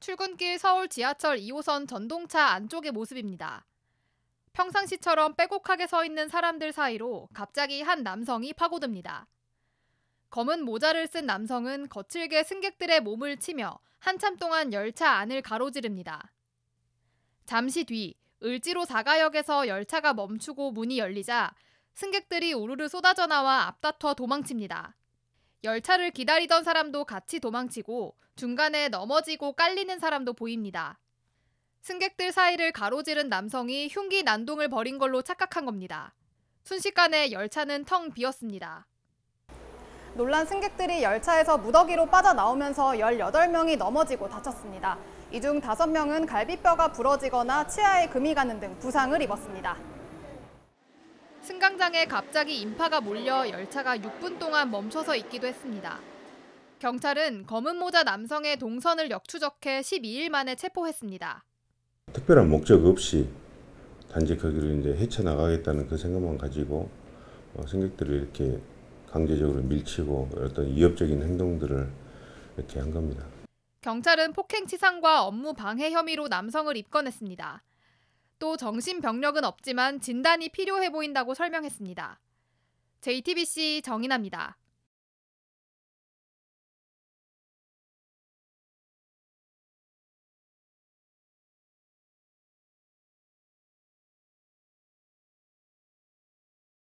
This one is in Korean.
출근길 서울 지하철 2호선 전동차 안쪽의 모습입니다. 평상시처럼 빼곡하게 서 있는 사람들 사이로 갑자기 한 남성이 파고듭니다. 검은 모자를 쓴 남성은 거칠게 승객들의 몸을 치며 한참 동안 열차 안을 가로지릅니다. 잠시 뒤 을지로 4가역에서 열차가 멈추고 문이 열리자 승객들이 우르르 쏟아져 나와 앞다퉈 도망칩니다. 열차를 기다리던 사람도 같이 도망치고 중간에 넘어지고 깔리는 사람도 보입니다. 승객들 사이를 가로지른 남성이 흉기 난동을 벌인 걸로 착각한 겁니다. 순식간에 열차는 텅 비었습니다. 놀란 승객들이 열차에서 무더기로 빠져나오면서 18명이 넘어지고 다쳤습니다. 이 중 5명은 갈비뼈가 부러지거나 치아에 금이 가는 등 부상을 입었습니다. 승강장에 갑자기 인파가 몰려 열차가 6분 동안 멈춰서 있기도 했습니다. 경찰은 검은 모자 남성의 동선을 역추적해 12일 만에 체포했습니다. 특별한 목적 없이 단지 거기를 이제 헤쳐나가겠다는 그 생각만 가지고 어, 승객들을 이렇게 강제적으로 밀치고 어떤 위협적인 행동들을 이렇게 한 겁니다. 경찰은 폭행 치상과 업무 방해 혐의로 남성을 입건했습니다. 또 정신병력은 없지만 진단이 필요해 보인다고 설명했습니다. JTBC 정인합니다.